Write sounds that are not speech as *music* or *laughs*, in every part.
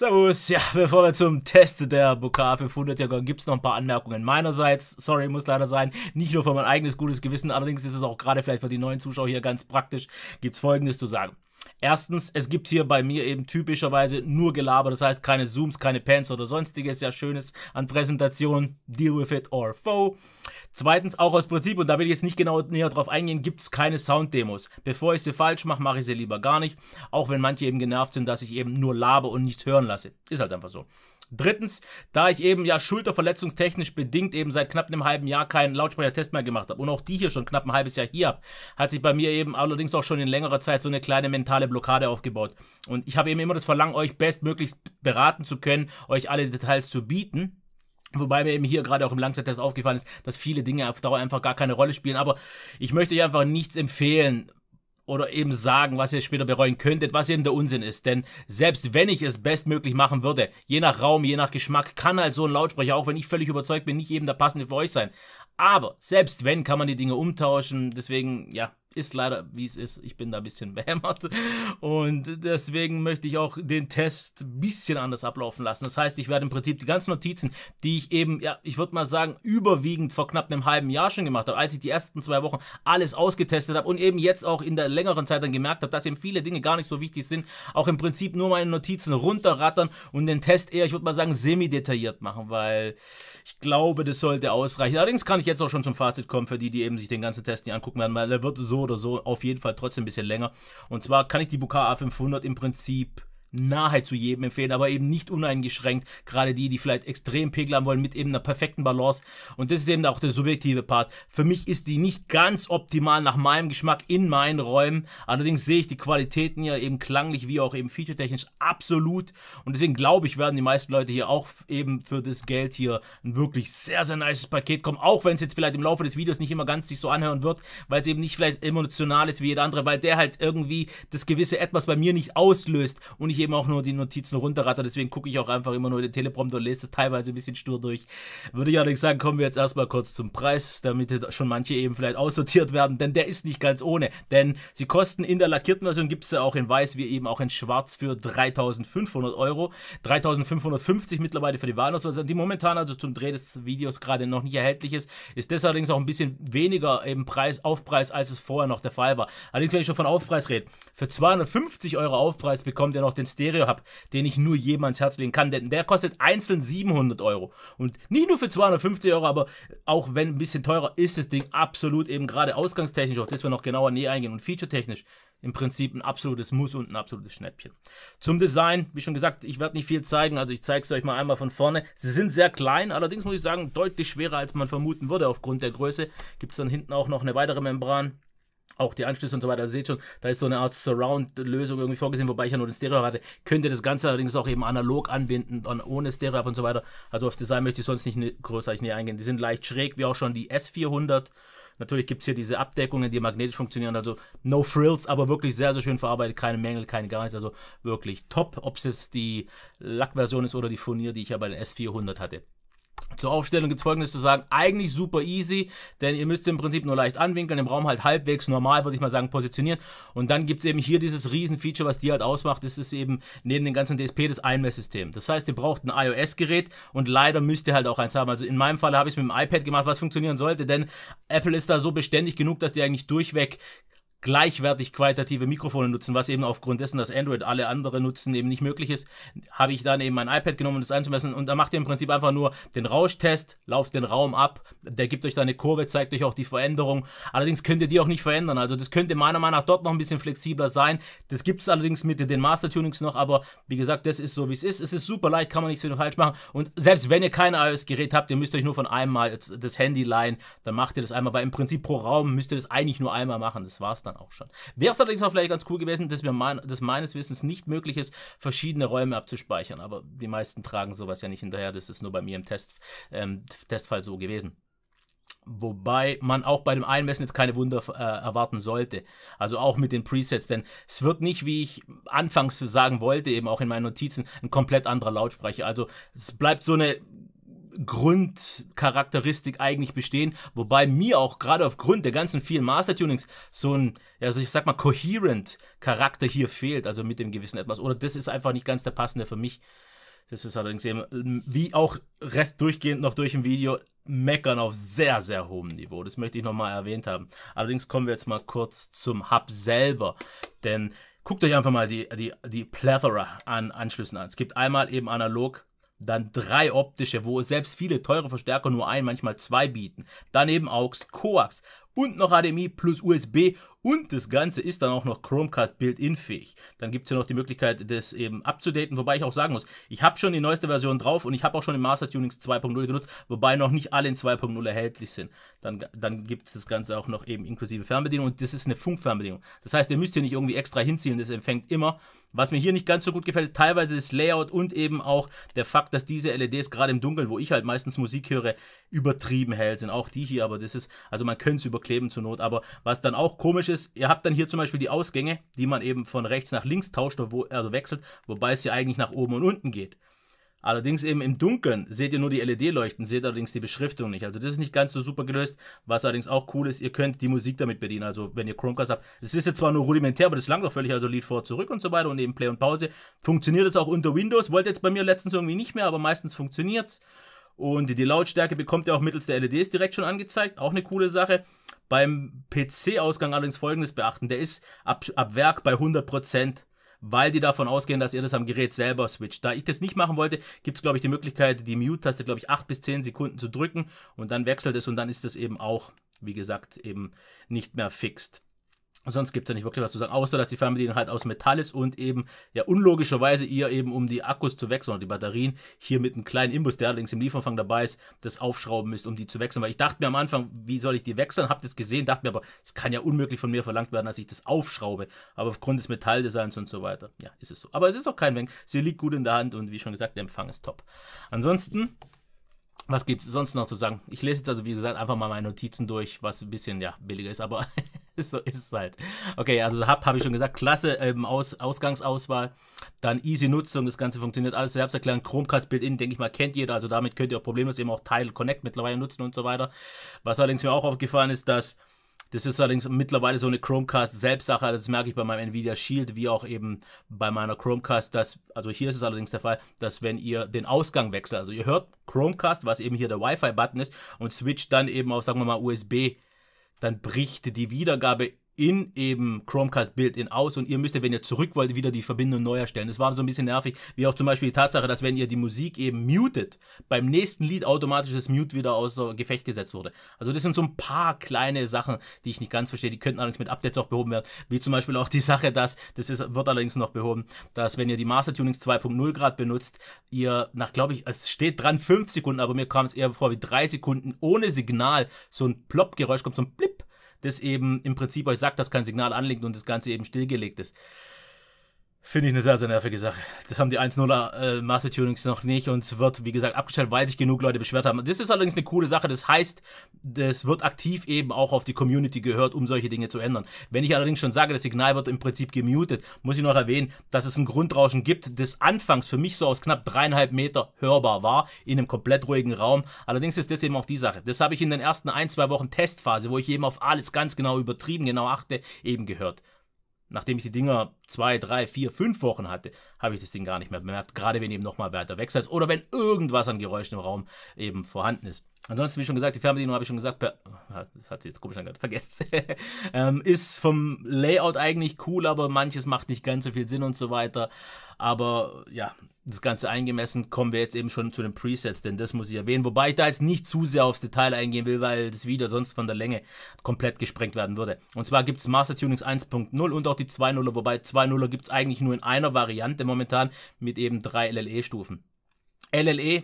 Servus, ja, bevor wir zum Test der Bokar 500 kommen, gibt es noch ein paar Anmerkungen meinerseits. Sorry, muss leider sein, nicht nur für mein eigenes gutes Gewissen, allerdings ist es auch gerade vielleicht für die neuen Zuschauer hier ganz praktisch, gibt es folgendes zu sagen. Erstens, es gibt hier bei mir eben typischerweise nur Gelaber, das heißt keine Zooms, keine Pants oder sonstiges ja Schönes an Präsentationen, deal with it or foe. Zweitens, auch aus Prinzip, und da will ich jetzt nicht genau näher drauf eingehen, gibt es keine Sound-Demos. Bevor ich sie falsch mache, mache ich sie lieber gar nicht, auch wenn manche eben genervt sind, dass ich eben nur labe und nichts hören lasse. Ist halt einfach so. Drittens, da ich eben ja schulterverletzungstechnisch bedingt eben seit knapp einem halben Jahr keinen Lautsprechertest mehr gemacht habe und auch die hier schon knapp ein halbes Jahr hier habe, hat sich bei mir eben allerdings auch schon in längerer Zeit so eine kleine mentale Blockade aufgebaut. Und ich habe eben immer das Verlangen, euch bestmöglich beraten zu können, euch alle Details zu bieten. Wobei mir eben hier gerade auch im Langzeittest aufgefallen ist, dass viele Dinge auf Dauer einfach gar keine Rolle spielen. Aber ich möchte euch einfach nichts empfehlen, oder eben sagen, was ihr später bereuen könntet, was eben der Unsinn ist. Denn selbst wenn ich es bestmöglich machen würde, je nach Raum, je nach Geschmack, kann halt so ein Lautsprecher, auch wenn ich völlig überzeugt bin, nicht eben der passende für euch sein. Aber selbst wenn, kann man die Dinge umtauschen. Deswegen, ja, ist leider, wie es ist. Ich bin da ein bisschen *laughs* behämmert. Und deswegen möchte ich auch den Test ein bisschen anders ablaufen lassen. Das heißt, ich werde im Prinzip die ganzen Notizen, die ich eben, ja, ich würde mal sagen, überwiegend vor knapp einem halben Jahr schon gemacht habe, als ich die ersten zwei Wochen alles ausgetestet habe und eben jetzt auch in der längeren Zeit dann gemerkt habe, dass eben viele Dinge gar nicht so wichtig sind, auch im Prinzip nur meine Notizen runterrattern und den Test eher, ich würde mal sagen, semi-detailliert machen, weil ich glaube, das sollte ausreichen. Allerdings kann ich jetzt auch schon zum Fazit kommen für die, die eben sich den ganzen Test nicht angucken werden, weil er wird so oder so, auf jeden Fall trotzdem ein bisschen länger. Und zwar kann ich die Bukar A500 im Prinzip nahezu jedem empfehlen, aber eben nicht uneingeschränkt. Gerade die, die vielleicht extrem Pegel haben wollen mit eben einer perfekten Balance. Und das ist eben auch der subjektive Part. Für mich ist die nicht ganz optimal nach meinem Geschmack in meinen Räumen. Allerdings sehe ich die Qualitäten ja eben klanglich wie auch eben featuretechnisch absolut. Und deswegen glaube ich, werden die meisten Leute hier auch eben für das Geld hier ein wirklich sehr, sehr nices Paket kommen. Auch wenn es jetzt vielleicht im Laufe des Videos nicht immer ganz sich so anhören wird, weil es eben nicht vielleicht emotional ist wie jeder andere, weil der halt irgendwie das gewisse etwas bei mir nicht auslöst und ich eben eben auch nur die Notizen runterratter, deswegen gucke ich auch einfach immer nur den Teleprompter und lese das teilweise ein bisschen stur durch. Würde ich allerdings sagen, kommen wir jetzt erstmal kurz zum Preis, damit schon manche eben vielleicht aussortiert werden, denn der ist nicht ganz ohne, denn sie kosten in der lackierten Version, gibt es ja auch in weiß, wie eben auch in schwarz für 3500 Euro, 3550 mittlerweile für die Walnussversion, die momentan also zum Dreh des Videos gerade noch nicht erhältlich ist, ist das allerdings auch ein bisschen weniger eben Preis, Aufpreis, als es vorher noch der Fall war. Allerdings, wenn ich schon von Aufpreis rede, für 250 Euro Aufpreis bekommt ihr noch den Stereo habe, den ich nur jedem ans Herz legen kann, denn der kostet einzeln 700 Euro. Und nicht nur für 250 Euro, aber auch wenn ein bisschen teurer, ist das Ding absolut eben gerade ausgangstechnisch, auf das wir noch genauer näher eingehen und featuretechnisch im Prinzip ein absolutes Muss und ein absolutes Schnäppchen. Zum Design, wie schon gesagt, ich werde nicht viel zeigen, also ich zeige es euch mal einmal von vorne. Sie sind sehr klein, allerdings muss ich sagen, deutlich schwerer als man vermuten würde aufgrund der Größe. Gibt es dann hinten auch noch eine weitere Membran auch die Anschlüsse und so weiter. Ihr seht schon, da ist so eine Art Surround-Lösung irgendwie vorgesehen, wobei ich ja nur den Stereo hatte. Könnt ihr das Ganze allerdings auch eben analog anbinden, dann ohne Stereo und so weiter. Also aufs Design möchte ich sonst nicht großartig näher eingehen. Die sind leicht schräg, wie auch schon die S400. Natürlich gibt es hier diese Abdeckungen, die magnetisch funktionieren, also no frills, aber wirklich sehr, sehr schön verarbeitet, keine Mängel, keine gar nichts, also wirklich top, ob es jetzt die Lackversion ist oder die Furnier, die ich ja bei den S400 hatte. Zur Aufstellung gibt es folgendes zu sagen, eigentlich super easy, denn ihr müsst im Prinzip nur leicht anwinkeln, im Raum halt halbwegs normal, würde ich mal sagen, positionieren. Und dann gibt es eben hier dieses riesen Feature, was die halt ausmacht, das ist eben neben den ganzen DSP das Einmesssystem. Das heißt, ihr braucht ein iOS-Gerät und leider müsst ihr halt auch eins haben. Also in meinem Fall habe ich es mit dem iPad gemacht, was funktionieren sollte, denn Apple ist da so beständig genug, dass die eigentlich durchweg gleichwertig qualitative Mikrofone nutzen, was eben aufgrund dessen, dass Android alle anderen nutzen, eben nicht möglich ist, habe ich dann eben mein iPad genommen, um das einzumessen und da macht ihr im Prinzip einfach nur den Rauschtest, lauft den Raum ab, der gibt euch da eine Kurve, zeigt euch auch die Veränderung. Allerdings könnt ihr die auch nicht verändern, also das könnte meiner Meinung nach dort noch ein bisschen flexibler sein. Das gibt es allerdings mit den Master-Tunings noch, aber wie gesagt, das ist so, wie es ist. Es ist super leicht, kann man nichts falsch machen und selbst wenn ihr kein iOS-Gerät habt, ihr müsst euch nur von einmal das Handy leihen, dann macht ihr das einmal, weil im Prinzip pro Raum müsst ihr das eigentlich nur einmal machen, das war's dann dann auch schon. Wäre es allerdings auch vielleicht ganz cool gewesen, dass, wir mein, dass meines Wissens nicht möglich ist, verschiedene Räume abzuspeichern. Aber die meisten tragen sowas ja nicht hinterher. Das ist nur bei mir im Test, ähm, Testfall so gewesen. Wobei man auch bei dem Einmessen jetzt keine Wunder äh, erwarten sollte. Also auch mit den Presets, denn es wird nicht, wie ich anfangs sagen wollte, eben auch in meinen Notizen, ein komplett anderer Lautsprecher. Also es bleibt so eine Grundcharakteristik eigentlich bestehen, wobei mir auch gerade aufgrund der ganzen vielen Master-Tunings so ein, also ich sag mal, coherent Charakter hier fehlt, also mit dem gewissen etwas. Oder das ist einfach nicht ganz der passende für mich. Das ist allerdings eben, ähm, wie auch Rest durchgehend noch durch im Video, meckern auf sehr, sehr hohem Niveau. Das möchte ich nochmal erwähnt haben. Allerdings kommen wir jetzt mal kurz zum Hub selber, denn guckt euch einfach mal die, die, die Plethora an Anschlüssen an. Es gibt einmal eben analog dann drei optische, wo selbst viele teure Verstärker nur ein, manchmal zwei bieten. Daneben AUX, Coax und noch HDMI plus USB und das Ganze ist dann auch noch Chromecast Build-In fähig. Dann gibt es ja noch die Möglichkeit, das eben abzudaten, wobei ich auch sagen muss, ich habe schon die neueste Version drauf und ich habe auch schon den Master Tunings 2.0 genutzt, wobei noch nicht alle in 2.0 erhältlich sind. Dann, dann gibt es das Ganze auch noch eben inklusive Fernbedienung und das ist eine Funkfernbedienung. Das heißt, ihr müsst hier nicht irgendwie extra hinziehen, das empfängt immer. Was mir hier nicht ganz so gut gefällt, ist teilweise das Layout und eben auch der Fakt, dass diese LEDs gerade im Dunkeln, wo ich halt meistens Musik höre, übertrieben hell sind. Auch die hier, aber das ist, also man könnte es überklären kleben zur Not. Aber was dann auch komisch ist, ihr habt dann hier zum Beispiel die Ausgänge, die man eben von rechts nach links tauscht, also wechselt, wobei es ja eigentlich nach oben und unten geht. Allerdings eben im Dunkeln seht ihr nur die LED-Leuchten, seht allerdings die Beschriftung nicht. Also das ist nicht ganz so super gelöst. Was allerdings auch cool ist, ihr könnt die Musik damit bedienen. Also wenn ihr Chromecast habt, es ist jetzt zwar nur rudimentär, aber das langt doch völlig. Also Lied vor, zurück und so weiter und eben Play und Pause. Funktioniert es auch unter Windows. Wollte jetzt bei mir letztens irgendwie nicht mehr, aber meistens funktioniert es. Und die Lautstärke bekommt ihr auch mittels der LEDs direkt schon angezeigt. Auch eine coole Sache. Beim PC-Ausgang allerdings folgendes beachten: der ist ab, ab Werk bei 100%, weil die davon ausgehen, dass ihr das am Gerät selber switcht. Da ich das nicht machen wollte, gibt es, glaube ich, die Möglichkeit, die Mute-Taste, glaube ich, 8 bis 10 Sekunden zu drücken und dann wechselt es und dann ist das eben auch, wie gesagt, eben nicht mehr fixt. Sonst gibt es ja nicht wirklich was zu sagen, außer dass die Fernbedienung halt aus Metall ist und eben, ja, unlogischerweise ihr eben, um die Akkus zu wechseln oder die Batterien, hier mit einem kleinen Imbus, der allerdings im Lieferumfang dabei ist, das aufschrauben müsst, um die zu wechseln. Weil ich dachte mir am Anfang, wie soll ich die wechseln? Habt ihr es gesehen? Dachte mir aber, es kann ja unmöglich von mir verlangt werden, dass ich das aufschraube. Aber aufgrund des Metalldesigns und so weiter, ja, ist es so. Aber es ist auch kein Wenk. Sie liegt gut in der Hand und wie schon gesagt, der Empfang ist top. Ansonsten. Was gibt es sonst noch zu sagen? Ich lese jetzt also, wie gesagt, einfach mal meine Notizen durch, was ein bisschen ja, billiger ist, aber *laughs* so ist es halt. Okay, also Hub habe ich schon gesagt, klasse ähm, Aus, Ausgangsauswahl, dann easy Nutzung, das Ganze funktioniert alles selbst erklären. Chromecast Build-In, denke ich mal, kennt jeder, also damit könnt ihr auch problemlos eben auch Tile Connect mittlerweile nutzen und so weiter. Was allerdings mir auch aufgefallen ist, dass das ist allerdings mittlerweile so eine Chromecast-Selbstsache, also das merke ich bei meinem Nvidia Shield, wie auch eben bei meiner Chromecast, dass, also hier ist es allerdings der Fall, dass wenn ihr den Ausgang wechselt, also ihr hört Chromecast, was eben hier der Wi-Fi-Button ist, und switcht dann eben auf, sagen wir mal, USB button dann bricht die Wiedergabe in eben Chromecast Built-in aus und ihr müsstet, wenn ihr zurück wollt, wieder die Verbindung neu erstellen. Das war so ein bisschen nervig, wie auch zum Beispiel die Tatsache, dass wenn ihr die Musik eben mutet, beim nächsten Lied automatisch das Mute wieder außer Gefecht gesetzt wurde. Also das sind so ein paar kleine Sachen, die ich nicht ganz verstehe. Die könnten allerdings mit Updates auch behoben werden, wie zum Beispiel auch die Sache, dass, das ist, wird allerdings noch behoben, dass wenn ihr die Master Tunings 2.0 Grad benutzt, ihr nach, glaube ich, es steht dran 5 Sekunden, aber mir kam es eher vor wie 3 Sekunden ohne Signal so ein plop geräusch kommt, so ein Blip das eben im Prinzip euch sagt, dass kein Signal anliegt und das Ganze eben stillgelegt ist. Finde ich eine sehr, sehr nervige Sache. Das haben die 1.0er äh, Master Tunings noch nicht und es wird, wie gesagt, abgestellt, weil sich genug Leute beschwert haben. Das ist allerdings eine coole Sache. Das heißt, das wird aktiv eben auch auf die Community gehört, um solche Dinge zu ändern. Wenn ich allerdings schon sage, das Signal wird im Prinzip gemutet, muss ich noch erwähnen, dass es ein Grundrauschen gibt, das anfangs für mich so aus knapp dreieinhalb Meter hörbar war, in einem komplett ruhigen Raum. Allerdings ist das eben auch die Sache. Das habe ich in den ersten ein, zwei Wochen Testphase, wo ich eben auf alles ganz genau übertrieben, genau achte, eben gehört nachdem ich die Dinger zwei, drei, vier, fünf Wochen hatte, habe ich das Ding gar nicht mehr bemerkt. Gerade wenn eben nochmal weiter weg seid oder wenn irgendwas an Geräuschen im Raum eben vorhanden ist. Ansonsten, wie schon gesagt, die Fernbedienung habe ich schon gesagt, per, ah, das hat sie jetzt komisch angehört, vergesst *laughs* ähm, Ist vom Layout eigentlich cool, aber manches macht nicht ganz so viel Sinn und so weiter. Aber ja, das Ganze eingemessen kommen wir jetzt eben schon zu den Presets, denn das muss ich erwähnen. Wobei ich da jetzt nicht zu sehr aufs Detail eingehen will, weil das Video sonst von der Länge komplett gesprengt werden würde. Und zwar gibt es Master Tunings 1.0 und auch die 2.0er, wobei 2.0er gibt es eigentlich nur in einer Variante momentan mit eben drei LLE-Stufen. LLE, -Stufen. LLE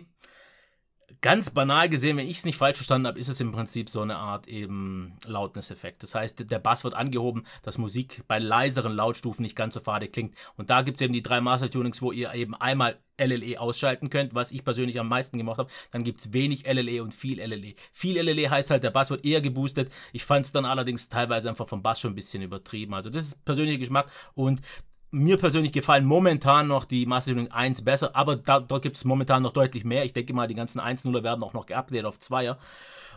ganz banal gesehen, wenn ich es nicht falsch verstanden habe, ist es im Prinzip so eine Art eben loudness Das heißt, der Bass wird angehoben, dass Musik bei leiseren Lautstufen nicht ganz so fade klingt. Und da gibt es eben die drei Master-Tunings, wo ihr eben einmal LLE ausschalten könnt, was ich persönlich am meisten gemacht habe. Dann gibt es wenig LLE und viel LLE. Viel LLE heißt halt, der Bass wird eher geboostet. Ich fand es dann allerdings teilweise einfach vom Bass schon ein bisschen übertrieben. Also das ist persönlicher Geschmack und mir persönlich gefallen momentan noch die Maßregelung 1 besser, aber da, dort gibt es momentan noch deutlich mehr. Ich denke mal, die ganzen 1-0er werden auch noch geupdatet auf 2er.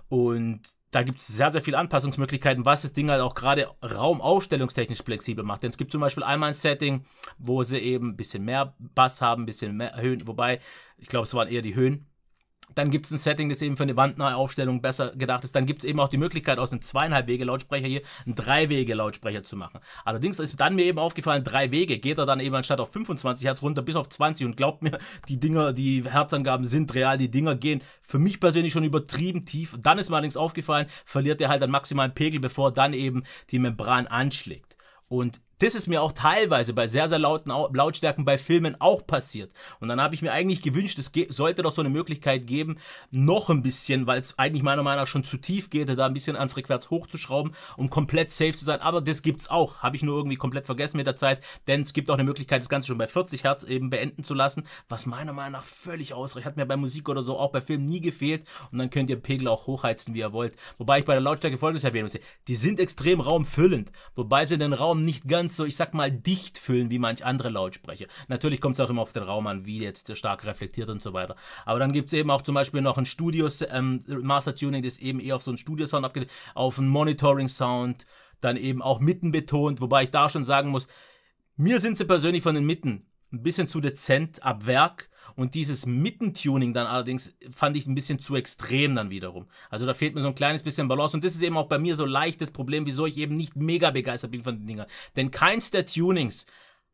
Und da gibt es sehr, sehr viele Anpassungsmöglichkeiten, was das Ding halt auch gerade raumaufstellungstechnisch flexibel macht. Denn es gibt zum Beispiel einmal ein Setting, wo sie eben ein bisschen mehr Bass haben, ein bisschen mehr Höhen, wobei, ich glaube, es waren eher die Höhen, dann gibt es ein Setting, das eben für eine wandnahe Aufstellung besser gedacht ist. Dann gibt es eben auch die Möglichkeit, aus einem zweieinhalb Wege Lautsprecher hier einen drei Wege Lautsprecher zu machen. Allerdings ist dann mir eben aufgefallen, drei Wege geht er dann eben anstatt auf 25 Hertz runter bis auf 20 und glaubt mir, die Dinger, die Herzangaben sind real, die Dinger gehen für mich persönlich schon übertrieben tief. Dann ist mir allerdings aufgefallen, verliert er halt einen maximalen Pegel, bevor dann eben die Membran anschlägt. Und das ist mir auch teilweise bei sehr, sehr lauten Lautstärken bei Filmen auch passiert. Und dann habe ich mir eigentlich gewünscht, es sollte doch so eine Möglichkeit geben, noch ein bisschen, weil es eigentlich meiner Meinung nach schon zu tief geht, da ein bisschen an Frequenz hochzuschrauben, um komplett safe zu sein. Aber das gibt es auch. Habe ich nur irgendwie komplett vergessen mit der Zeit, denn es gibt auch eine Möglichkeit, das Ganze schon bei 40 Hertz eben beenden zu lassen, was meiner Meinung nach völlig ausreicht. Hat mir bei Musik oder so, auch bei Filmen nie gefehlt. Und dann könnt ihr Pegel auch hochheizen, wie ihr wollt. Wobei ich bei der Lautstärke folgendes erwähnen muss. Die sind extrem raumfüllend, wobei sie den Raum nicht ganz ganz so, ich sag mal, dicht füllen wie manch andere Lautsprecher. Natürlich kommt es auch immer auf den Raum an, wie jetzt stark reflektiert und so weiter. Aber dann gibt es eben auch zum Beispiel noch ein Studio ähm, Master Tuning, das eben eher auf so einen Studio-Sound abgeht, auf einen Monitoring-Sound, dann eben auch Mitten betont, wobei ich da schon sagen muss, mir sind sie persönlich von den Mitten ein bisschen zu dezent ab Werk und dieses Mittentuning dann allerdings fand ich ein bisschen zu extrem dann wiederum. Also da fehlt mir so ein kleines bisschen Balance. Und das ist eben auch bei mir so leichtes Problem, wieso ich eben nicht mega begeistert bin von den Dingern. Denn keins der Tunings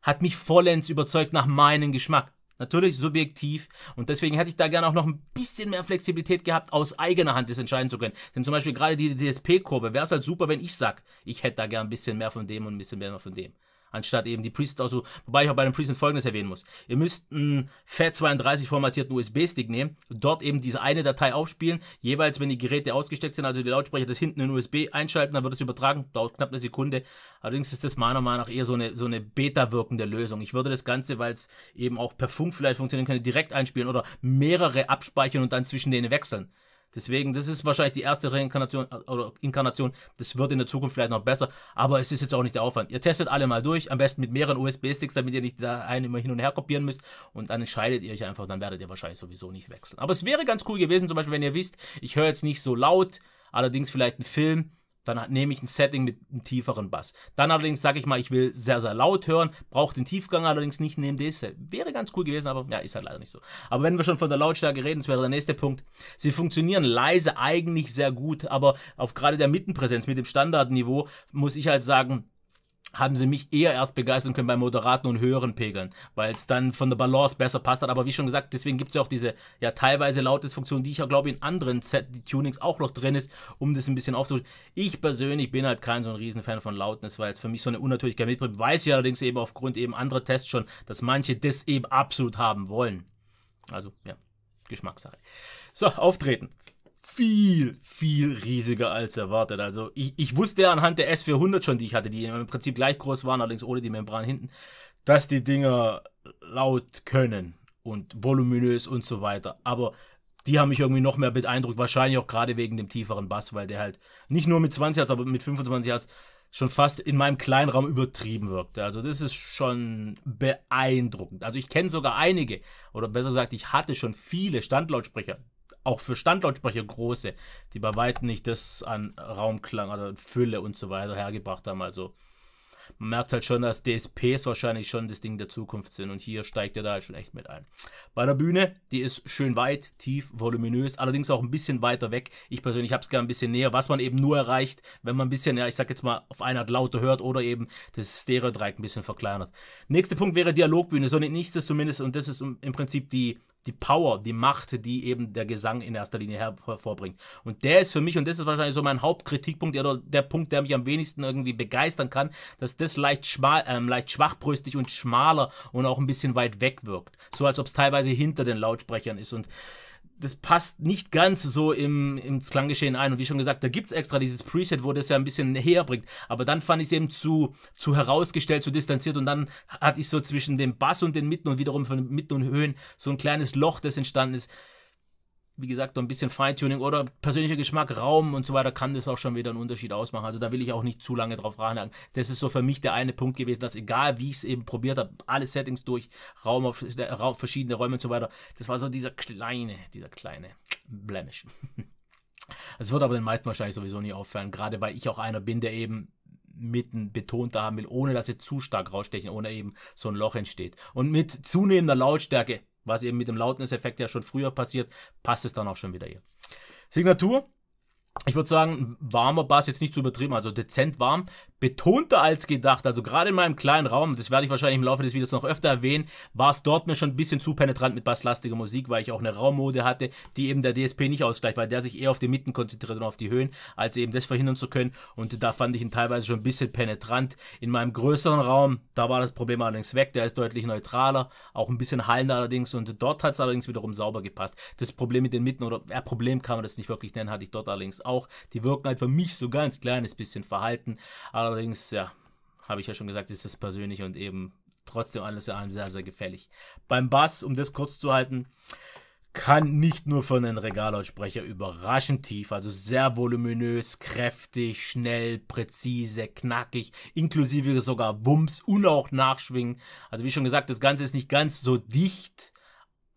hat mich vollends überzeugt nach meinem Geschmack. Natürlich subjektiv und deswegen hätte ich da gerne auch noch ein bisschen mehr Flexibilität gehabt, aus eigener Hand das entscheiden zu können. Denn zum Beispiel gerade die DSP-Kurve wäre es halt super, wenn ich sag, ich hätte da gerne ein bisschen mehr von dem und ein bisschen mehr von dem anstatt eben die Presets aussuchen. Wobei ich auch bei den Presets folgendes erwähnen muss. Ihr müsst einen FAT32 formatierten USB-Stick nehmen, dort eben diese eine Datei aufspielen, jeweils wenn die Geräte ausgesteckt sind, also die Lautsprecher das hinten in USB einschalten, dann wird es übertragen, dauert knapp eine Sekunde. Allerdings ist das meiner Meinung nach eher so eine, so eine beta wirkende Lösung. Ich würde das Ganze, weil es eben auch per Funk vielleicht funktionieren könnte, direkt einspielen oder mehrere abspeichern und dann zwischen denen wechseln. Deswegen, das ist wahrscheinlich die erste Reinkarnation äh, oder Inkarnation. Das wird in der Zukunft vielleicht noch besser, aber es ist jetzt auch nicht der Aufwand. Ihr testet alle mal durch, am besten mit mehreren USB-Sticks, damit ihr nicht da einen immer hin und her kopieren müsst und dann entscheidet ihr euch einfach, dann werdet ihr wahrscheinlich sowieso nicht wechseln. Aber es wäre ganz cool gewesen, zum Beispiel, wenn ihr wisst, ich höre jetzt nicht so laut, allerdings vielleicht einen Film dann nehme ich ein Setting mit einem tieferen Bass. Dann allerdings sage ich mal, ich will sehr, sehr laut hören, brauche den Tiefgang allerdings nicht nehmen. Das Wäre ganz cool gewesen, aber ja, ist halt leider nicht so. Aber wenn wir schon von der Lautstärke reden, das wäre der nächste Punkt. Sie funktionieren leise eigentlich sehr gut, aber auf gerade der Mittenpräsenz mit dem Standardniveau muss ich halt sagen, haben sie mich eher erst begeistern können bei moderaten und höheren Pegeln, weil es dann von der Balance besser passt hat. Aber wie schon gesagt, deswegen gibt es ja auch diese ja teilweise Lautdisfunktion, die ich ja glaube in anderen Set Tunings auch noch drin ist, um das ein bisschen aufzuholen. Ich persönlich bin halt kein so ein Riesenfan von Lautness, weil es für mich so eine Unnatürlichkeit mitbringt. Weiß ich allerdings eben aufgrund eben anderer Tests schon, dass manche das eben absolut haben wollen. Also ja, Geschmackssache. So, auftreten viel, viel riesiger als erwartet. Also ich, ich wusste anhand der S400 schon, die ich hatte, die im Prinzip gleich groß waren, allerdings ohne die Membran hinten, dass die Dinger laut können und voluminös und so weiter. Aber die haben mich irgendwie noch mehr beeindruckt, wahrscheinlich auch gerade wegen dem tieferen Bass, weil der halt nicht nur mit 20 Hertz, aber mit 25 Hertz schon fast in meinem kleinen Raum übertrieben wirkte. Also das ist schon beeindruckend. Also ich kenne sogar einige, oder besser gesagt, ich hatte schon viele Standlautsprecher, auch für Standlautsprecher große, die bei weitem nicht das an Raumklang oder also Fülle und so weiter hergebracht haben. Also man merkt halt schon, dass DSPs wahrscheinlich schon das Ding der Zukunft sind und hier steigt er da halt schon echt mit ein. Bei der Bühne, die ist schön weit, tief, voluminös, allerdings auch ein bisschen weiter weg. Ich persönlich habe es gerne ein bisschen näher, was man eben nur erreicht, wenn man ein bisschen, ja, ich sag jetzt mal, auf einer Art lauter hört oder eben das Stereo-Dreieck ein bisschen verkleinert. Nächster Punkt wäre Dialogbühne, so nicht nichts, das zumindest, und das ist im Prinzip die die Power, die Macht, die eben der Gesang in erster Linie hervorbringt. Und der ist für mich, und das ist wahrscheinlich so mein Hauptkritikpunkt, oder der Punkt, der mich am wenigsten irgendwie begeistern kann, dass das leicht, schmal, ähm, leicht schwachbrüstig und schmaler und auch ein bisschen weit weg wirkt. So als ob es teilweise hinter den Lautsprechern ist. Und das passt nicht ganz so im, ins Klanggeschehen ein. Und wie schon gesagt, da gibt es extra dieses Preset, wo das ja ein bisschen herbringt. Aber dann fand ich es eben zu, zu herausgestellt, zu distanziert. Und dann hatte ich so zwischen dem Bass und den Mitten und wiederum von Mitten und Höhen so ein kleines Loch, das entstanden ist wie gesagt, so ein bisschen Feintuning oder persönlicher Geschmack, Raum und so weiter, kann das auch schon wieder einen Unterschied ausmachen. Also da will ich auch nicht zu lange drauf ranhaken. Das ist so für mich der eine Punkt gewesen, dass egal wie ich es eben probiert habe, alle Settings durch, Raum auf Raum, verschiedene Räume und so weiter, das war so dieser kleine, dieser kleine Blemish. Es *laughs* wird aber den meisten wahrscheinlich sowieso nie auffallen, gerade weil ich auch einer bin, der eben mitten betonter haben will, ohne dass sie zu stark rausstechen, ohne eben so ein Loch entsteht. Und mit zunehmender Lautstärke was eben mit dem Lautness-Effekt ja schon früher passiert, passt es dann auch schon wieder hier. Signatur ich würde sagen, warmer Bass, jetzt nicht zu übertrieben, also dezent warm, betonter als gedacht. Also gerade in meinem kleinen Raum, das werde ich wahrscheinlich im Laufe des Videos noch öfter erwähnen, war es dort mir schon ein bisschen zu penetrant mit basslastiger Musik, weil ich auch eine Raummode hatte, die eben der DSP nicht ausgleicht, weil der sich eher auf die Mitten konzentriert und auf die Höhen, als eben das verhindern zu können. Und da fand ich ihn teilweise schon ein bisschen penetrant. In meinem größeren Raum, da war das Problem allerdings weg, der ist deutlich neutraler, auch ein bisschen hallender allerdings und dort hat es allerdings wiederum sauber gepasst. Das Problem mit den Mitten oder, ja, Problem kann man das nicht wirklich nennen, hatte ich dort allerdings auch. Die wirken halt für mich so ganz kleines bisschen verhalten. Allerdings, ja, habe ich ja schon gesagt, ist das persönlich und eben trotzdem alles in allem sehr, sehr gefällig. Beim Bass, um das kurz zu halten, kann nicht nur für einen Regallautsprecher überraschend tief, also sehr voluminös, kräftig, schnell, präzise, knackig, inklusive sogar Wumms und auch Nachschwingen. Also wie schon gesagt, das Ganze ist nicht ganz so dicht,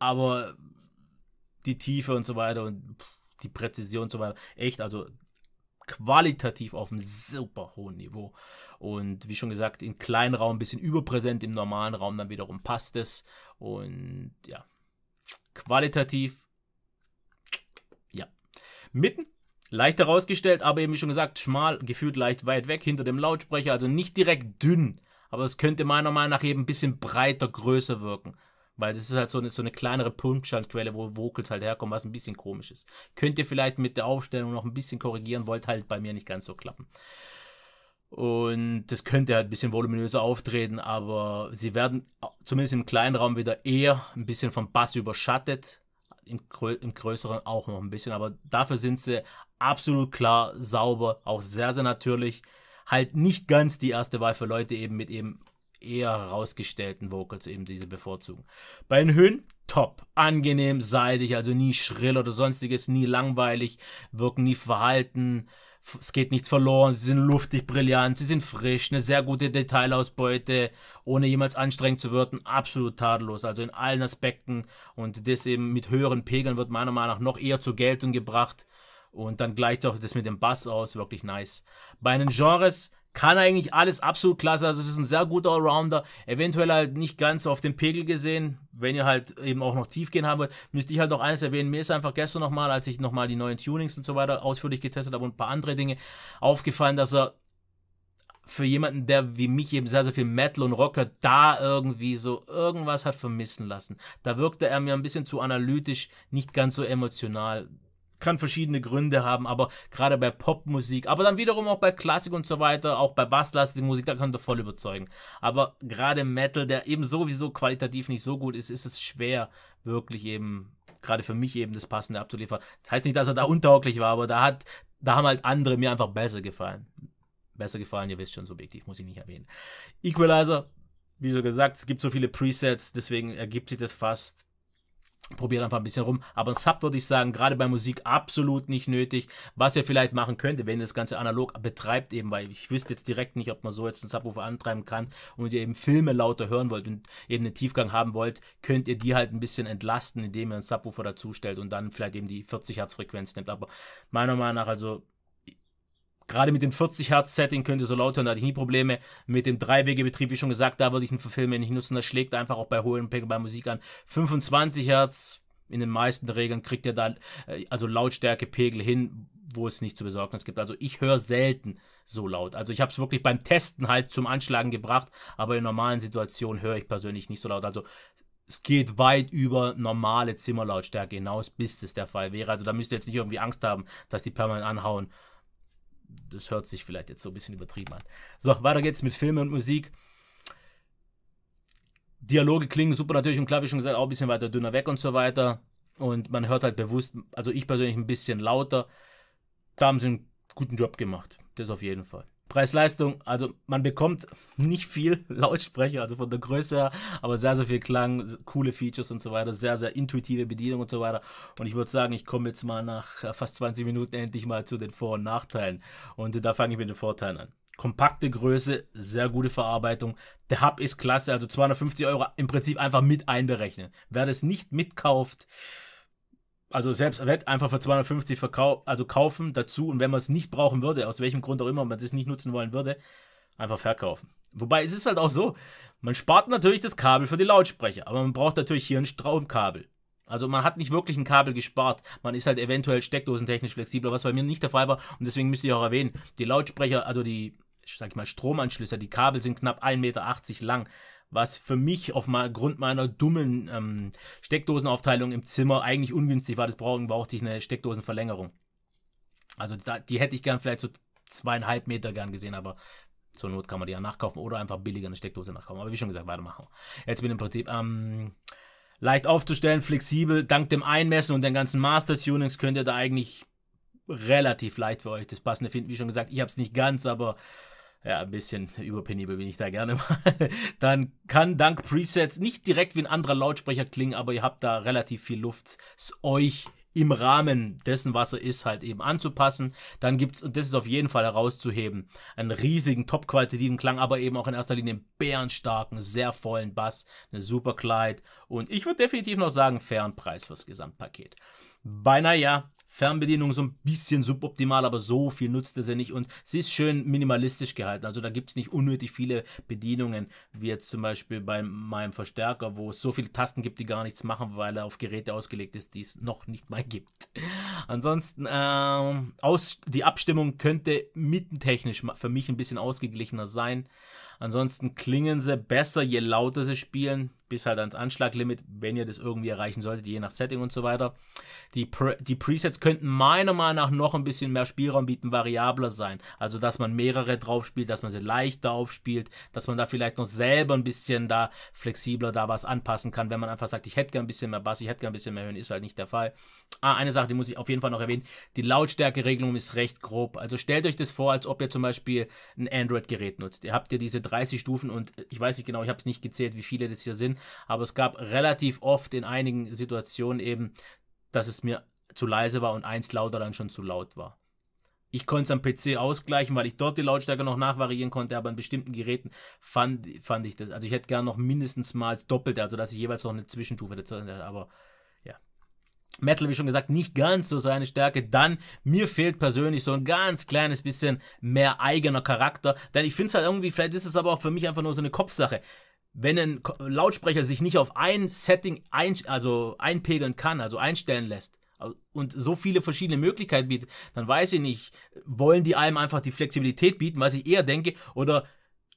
aber die Tiefe und so weiter und pff, die Präzision und so weiter. Echt, also qualitativ auf einem super hohen Niveau. Und wie schon gesagt, im kleinen Raum ein bisschen überpräsent, im normalen Raum dann wiederum passt es. Und ja, qualitativ, ja. Mitten, leicht herausgestellt, aber eben wie schon gesagt, schmal, gefühlt leicht weit weg hinter dem Lautsprecher, also nicht direkt dünn. Aber es könnte meiner Meinung nach eben ein bisschen breiter, größer wirken. Weil das ist halt so eine, so eine kleinere Punktstandquelle, wo Vocals halt herkommen, was ein bisschen komisch ist. Könnt ihr vielleicht mit der Aufstellung noch ein bisschen korrigieren, wollt halt bei mir nicht ganz so klappen. Und das könnte halt ein bisschen voluminöser auftreten, aber sie werden zumindest im kleinen Raum wieder eher ein bisschen vom Bass überschattet. Im, Im, größeren auch noch ein bisschen, aber dafür sind sie absolut klar, sauber, auch sehr, sehr natürlich. Halt nicht ganz die erste Wahl für Leute eben mit eben eher herausgestellten Vocals eben diese bevorzugen. Bei den Höhen top, angenehm, seidig, also nie schrill oder sonstiges, nie langweilig, wirken nie verhalten, es geht nichts verloren, sie sind luftig, brillant, sie sind frisch, eine sehr gute Detailausbeute, ohne jemals anstrengend zu wirken, absolut tadellos, also in allen Aspekten und das eben mit höheren Pegeln wird meiner Meinung nach noch eher zur Geltung gebracht und dann gleicht auch das mit dem Bass aus, wirklich nice. Bei den Genres kann eigentlich alles absolut klasse. Also es ist ein sehr guter Allrounder. Eventuell halt nicht ganz auf den Pegel gesehen. Wenn ihr halt eben auch noch tief gehen haben wollt, müsste ich halt noch eines erwähnen. Mir ist einfach gestern nochmal, als ich nochmal die neuen Tunings und so weiter ausführlich getestet habe und ein paar andere Dinge, aufgefallen, dass er für jemanden, der wie mich eben sehr, sehr viel Metal und Rock hört, da irgendwie so irgendwas hat vermissen lassen. Da wirkte er mir ein bisschen zu analytisch, nicht ganz so emotional kann verschiedene Gründe haben, aber gerade bei Popmusik, aber dann wiederum auch bei Klassik und so weiter, auch bei basslastigen Musik, da könnt ihr voll überzeugen. Aber gerade Metal, der eben sowieso qualitativ nicht so gut ist, ist es schwer, wirklich eben, gerade für mich eben das Passende abzuliefern. Das heißt nicht, dass er da untauglich war, aber da hat, da haben halt andere mir einfach besser gefallen. Besser gefallen, ihr wisst schon, subjektiv, muss ich nicht erwähnen. Equalizer, wie so gesagt, es gibt so viele Presets, deswegen ergibt sich das fast Probiert einfach ein bisschen rum. Aber ein Sub würde ich sagen, gerade bei Musik absolut nicht nötig. Was ihr vielleicht machen könnt, wenn ihr das Ganze analog betreibt, eben, weil ich wüsste jetzt direkt nicht, ob man so jetzt einen Subwoofer antreiben kann und ihr eben Filme lauter hören wollt und eben einen Tiefgang haben wollt, könnt ihr die halt ein bisschen entlasten, indem ihr einen Subwoofer dazustellt und dann vielleicht eben die 40 Hertz Frequenz nimmt. Aber meiner Meinung nach, also Gerade mit dem 40 Hertz Setting könnt ihr so laut hören, da hatte ich nie Probleme. Mit dem Dreiwegebetrieb, wie schon gesagt, da würde ich einen für nicht nutzen. Das schlägt einfach auch bei hohen Pegel bei Musik an. 25 Hertz, in den meisten Regeln kriegt ihr da äh, also Lautstärke, Pegel hin, wo es nicht zu besorgen gibt. Also ich höre selten so laut. Also ich habe es wirklich beim Testen halt zum Anschlagen gebracht, aber in normalen Situationen höre ich persönlich nicht so laut. Also es geht weit über normale Zimmerlautstärke hinaus, bis das der Fall wäre. Also da müsst ihr jetzt nicht irgendwie Angst haben, dass die permanent anhauen das hört sich vielleicht jetzt so ein bisschen übertrieben an. So, weiter geht's mit Filmen und Musik. Dialoge klingen super natürlich und klar, wie schon gesagt, auch ein bisschen weiter dünner weg und so weiter. Und man hört halt bewusst, also ich persönlich ein bisschen lauter. Da haben sie einen guten Job gemacht. Das auf jeden Fall. Preis-Leistung, also man bekommt nicht viel *laughs* Lautsprecher, also von der Größe her, aber sehr, sehr viel Klang, coole Features und so weiter, sehr, sehr intuitive Bedienung und so weiter. Und ich würde sagen, ich komme jetzt mal nach äh, fast 20 Minuten endlich mal zu den Vor- und Nachteilen. Und äh, da fange ich mit den Vorteilen an. Kompakte Größe, sehr gute Verarbeitung. Der Hub ist klasse, also 250 Euro im Prinzip einfach mit einberechnen. Wer das nicht mitkauft, äh, also selbst Wett einfach für 250 verkaufen, also kaufen dazu und wenn man es nicht brauchen würde, aus welchem Grund auch immer man es nicht nutzen wollen würde, einfach verkaufen. Wobei es ist halt auch so, man spart natürlich das Kabel für die Lautsprecher, aber man braucht natürlich hier ein Stromkabel. Also man hat nicht wirklich ein Kabel gespart. Man ist halt eventuell steckdosentechnisch flexibler, was bei mir nicht der Fall war. Und deswegen müsste ich auch erwähnen, die Lautsprecher, also die, sag ich mal, Stromanschlüsse, die Kabel sind knapp 1,80 Meter lang was für mich aufgrund meiner dummen ähm, Steckdosenaufteilung im Zimmer eigentlich ungünstig war. Das brauchte ich eine Steckdosenverlängerung. Also da, die hätte ich gern vielleicht so zweieinhalb Meter gern gesehen, aber zur Not kann man die ja nachkaufen oder einfach billiger eine Steckdose nachkaufen. Aber wie schon gesagt, weitermachen. Jetzt bin im Prinzip ähm, leicht aufzustellen, flexibel. Dank dem Einmessen und den ganzen Master-Tunings könnt ihr da eigentlich relativ leicht für euch das Passende finden. Wie schon gesagt, ich habe es nicht ganz, aber ja, ein bisschen überpenibel bin ich da gerne mal, *laughs* dann kann dank Presets nicht direkt wie ein anderer Lautsprecher klingen, aber ihr habt da relativ viel Luft, euch im Rahmen dessen, was er ist, halt eben anzupassen. Dann gibt es, und das ist auf jeden Fall herauszuheben, einen riesigen topqualitativen Klang, aber eben auch in erster Linie einen bärenstarken, sehr vollen Bass, eine super Kleid und ich würde definitiv noch sagen, fairen Preis fürs Gesamtpaket. Beinahe ja, Fernbedienung so ein bisschen suboptimal, aber so viel nutzt er sie nicht und sie ist schön minimalistisch gehalten. Also da gibt es nicht unnötig viele Bedienungen, wie jetzt zum Beispiel bei meinem Verstärker, wo es so viele Tasten gibt, die gar nichts machen, weil er auf Geräte ausgelegt ist, die es noch nicht mal gibt. Ansonsten, ähm, aus, die Abstimmung könnte mittentechnisch für mich ein bisschen ausgeglichener sein. Ansonsten klingen sie besser, je lauter sie spielen bis halt ans Anschlaglimit, wenn ihr das irgendwie erreichen solltet, je nach Setting und so weiter. Die, Pre die Presets könnten meiner Meinung nach noch ein bisschen mehr Spielraum bieten, variabler sein. Also, dass man mehrere drauf spielt, dass man sie leichter aufspielt, dass man da vielleicht noch selber ein bisschen da flexibler da was anpassen kann, wenn man einfach sagt, ich hätte gern ein bisschen mehr Bass, ich hätte gern ein bisschen mehr Höhen, ist halt nicht der Fall. Ah, eine Sache, die muss ich auf jeden Fall noch erwähnen, die Lautstärkeregelung ist recht grob. Also stellt euch das vor, als ob ihr zum Beispiel ein Android-Gerät nutzt. Ihr habt ja diese 30 Stufen und ich weiß nicht genau, ich habe es nicht gezählt, wie viele das hier sind, aber es gab relativ oft in einigen Situationen eben, dass es mir zu leise war und eins lauter dann schon zu laut war. Ich konnte es am PC ausgleichen, weil ich dort die Lautstärke noch nachvariieren konnte, aber an bestimmten Geräten fand, fand ich das. Also ich hätte gerne noch mindestens mal das Doppelte, also dass ich jeweils noch eine Zwischentufe hätte, aber ja. Metal, wie schon gesagt, nicht ganz so seine Stärke. Dann, mir fehlt persönlich so ein ganz kleines bisschen mehr eigener Charakter. Denn ich finde es halt irgendwie, vielleicht ist es aber auch für mich einfach nur so eine Kopfsache wenn ein Lautsprecher sich nicht auf ein Setting ein, also einpegeln kann, also einstellen lässt und so viele verschiedene Möglichkeiten bietet, dann weiß ich nicht, wollen die einem einfach die Flexibilität bieten, was ich eher denke, oder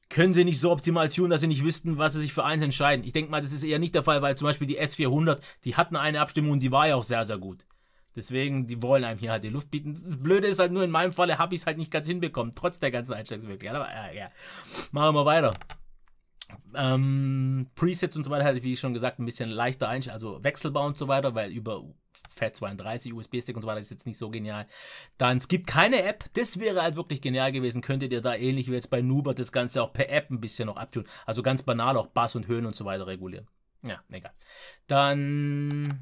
können sie nicht so optimal tun, dass sie nicht wüssten, was sie sich für eins entscheiden. Ich denke mal, das ist eher nicht der Fall, weil zum Beispiel die S400, die hatten eine Abstimmung und die war ja auch sehr, sehr gut. Deswegen, die wollen einem hier halt die Luft bieten. Das Blöde ist halt nur, in meinem Falle habe ich es halt nicht ganz hinbekommen, trotz der ganzen Einstellungsmöglichkeiten. Aber ja, ja. Machen wir weiter. Ähm, Presets und so weiter hatte ich, wie schon gesagt, ein bisschen leichter einstellen, also wechselbar und so weiter, weil über FAT32, USB-Stick und so weiter ist jetzt nicht so genial. Dann es gibt keine App, das wäre halt wirklich genial gewesen. Könntet ihr da ähnlich wie jetzt bei Nuber das Ganze auch per App ein bisschen noch abtun. Also ganz banal auch Bass und Höhen und so weiter regulieren. Ja, egal. Dann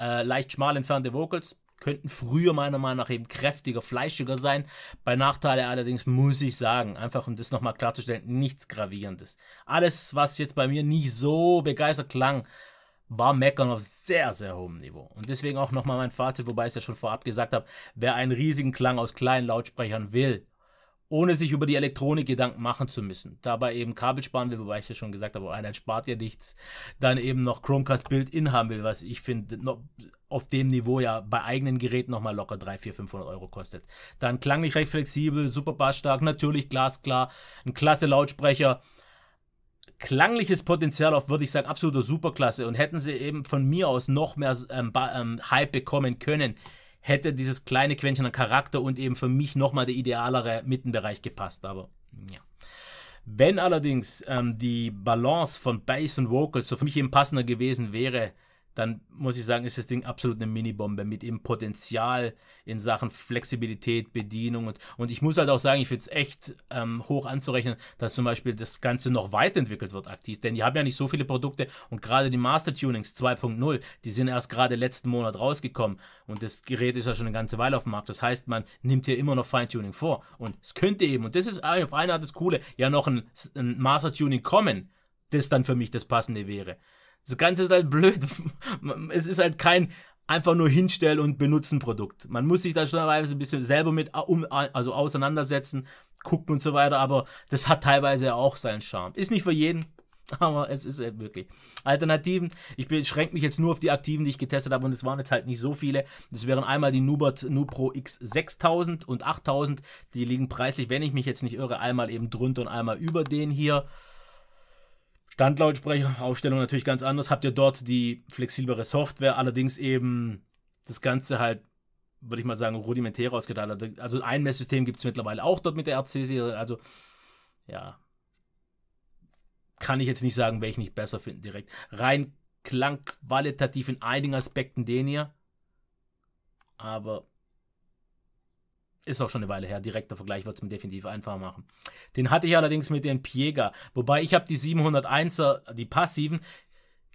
äh, leicht schmal entfernte Vocals könnten früher meiner Meinung nach eben kräftiger, fleischiger sein. Bei Nachteile allerdings muss ich sagen, einfach um das nochmal klarzustellen, nichts Gravierendes. Alles, was jetzt bei mir nicht so begeistert klang, war Meckern auf sehr, sehr hohem Niveau. Und deswegen auch nochmal mein Fazit, wobei ich es ja schon vorab gesagt habe, wer einen riesigen Klang aus kleinen Lautsprechern will ohne sich über die Elektronik Gedanken machen zu müssen. Dabei eben Kabel sparen will, wobei ich ja schon gesagt habe, oh, einer spart ja nichts. Dann eben noch Chromecast Build-In haben will, was ich finde, auf dem Niveau ja bei eigenen Geräten nochmal locker 3, 4, 500 Euro kostet. Dann klanglich recht flexibel, super bassstark, natürlich glasklar, ein klasse Lautsprecher. Klangliches Potenzial auf, würde ich sagen, absoluter Superklasse. Und hätten sie eben von mir aus noch mehr ähm, ähm, Hype bekommen können, hätte dieses kleine Quäntchen an Charakter und eben für mich nochmal der idealere Mittenbereich gepasst. Aber ja. Wenn allerdings ähm, die Balance von Bass und Vocals so für mich eben passender gewesen wäre, dann muss ich sagen, ist das Ding absolut eine Minibombe mit eben Potenzial in Sachen Flexibilität, Bedienung und, und ich muss halt auch sagen, ich finde es echt ähm, hoch anzurechnen, dass zum Beispiel das Ganze noch weiterentwickelt wird aktiv, denn die haben ja nicht so viele Produkte und gerade die Master Tunings 2.0, die sind erst gerade letzten Monat rausgekommen und das Gerät ist ja schon eine ganze Weile auf dem Markt, das heißt, man nimmt hier immer noch Feintuning vor und es könnte eben, und das ist ah, auf eine Art das Coole, ja noch ein, ein Master Tuning kommen, das dann für mich das Passende wäre. Das Ganze ist halt blöd. *laughs* Es ist halt kein einfach nur hinstellen und benutzen Produkt. Man muss sich da schon teilweise ein bisschen selber mit äh, um, äh, also auseinandersetzen, gucken und so weiter, aber das hat teilweise auch seinen Charme. Ist nicht für jeden, *laughs* aber es ist halt wirklich. Alternativen, ich beschränke mich jetzt nur auf die aktiven, die ich getestet habe und es waren jetzt halt nicht so viele. Das wären einmal die Nubert Nupro X 6000 und 8000, die liegen preislich, wenn ich mich jetzt nicht irre, einmal eben drunter und einmal über den hier. Standlautsprecheraufstellung natürlich ganz anders. Habt ihr dort die flexiblere Software, allerdings eben das Ganze halt, würde ich mal sagen, rudimentär ausgeteilt. Also ein Messsystem gibt es mittlerweile auch dort mit der RC-Serie. Also, ja. Kann ich jetzt nicht sagen, welchen ich besser finde direkt. Rein klangqualitativ in einigen Aspekten den hier. Aber ist auch schon eine Weile her. Direkter Vergleich wird es mir definitiv einfacher machen. Den hatte ich allerdings mit den Piega. Wobei ich habe die 701er, die passiven,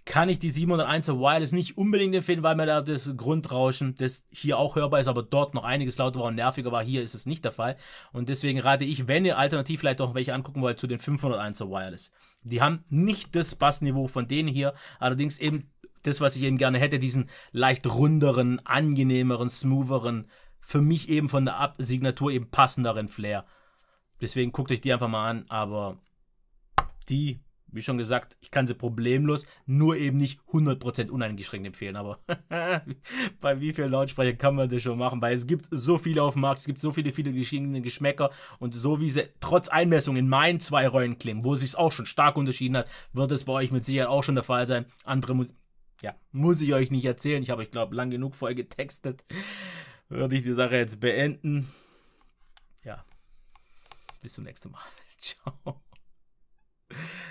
kann ich die 701er Wireless nicht unbedingt empfehlen, weil mir da das Grundrauschen, das hier auch hörbar ist, aber dort noch einiges lauter war und nerviger war. Hier ist es nicht der Fall. Und deswegen rate ich, wenn ihr alternativ vielleicht auch welche angucken wollt, zu den 501er Wireless. Die haben nicht das Bassniveau von denen hier, allerdings eben das, was ich eben gerne hätte, diesen leicht runderen, angenehmeren, smootheren für mich eben von der Ab Signatur eben passenderen Flair. Deswegen guckt euch die einfach mal an, aber die, wie schon gesagt, ich kann sie problemlos, nur eben nicht 100% uneingeschränkt empfehlen. Aber *laughs* bei wie vielen Lautsprecher kann man das schon machen? Weil es gibt so viele auf dem Markt, es gibt so viele, viele verschiedene Geschmäcker und so wie sie trotz Einmessung in meinen zwei Rollen klingen, wo es sich auch schon stark unterschieden hat, wird es bei euch mit Sicherheit auch schon der Fall sein. Andere muss, ja, muss ich euch nicht erzählen. Ich habe euch, glaube ich, lang genug vorher getextet würde ich die Sache jetzt beenden. Ja. Bis zum nächsten Mal. *laughs* Ciao.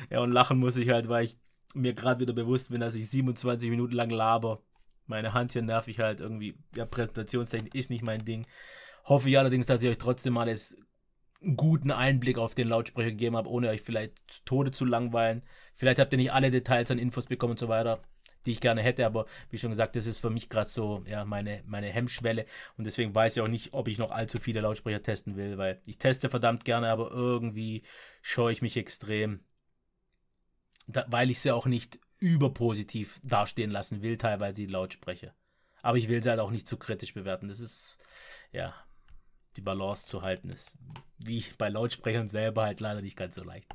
Ja, und lachen muss ich halt, weil ich mir gerade wieder bewusst bin, dass ich 27 Minuten lang laber. Meine Hand hier nerv ich halt irgendwie. Ja, Präsentationstechnik ist nicht mein Ding. Hoffe ich allerdings, dass ich euch trotzdem mal einen guten Einblick auf den Lautsprecher gegeben habe, ohne euch vielleicht zu Tode zu langweilen. Vielleicht habt ihr nicht alle Details an Infos bekommen und so weiter die ich gerne hätte. Aber wie schon gesagt, das ist für mich gerade so ja, meine, meine Hemmschwelle. Und deswegen weiß ich auch nicht, ob ich noch allzu viele Lautsprecher testen will, weil ich teste verdammt gerne, aber irgendwie scheue ich mich extrem, da, weil ich sie auch nicht überpositiv dastehen lassen will, teilweise die Lautsprecher. Aber ich will sie halt auch nicht zu kritisch bewerten. Das ist, ja, die Balance zu halten ist, wie bei Lautsprechern selber halt leider nicht ganz so leicht.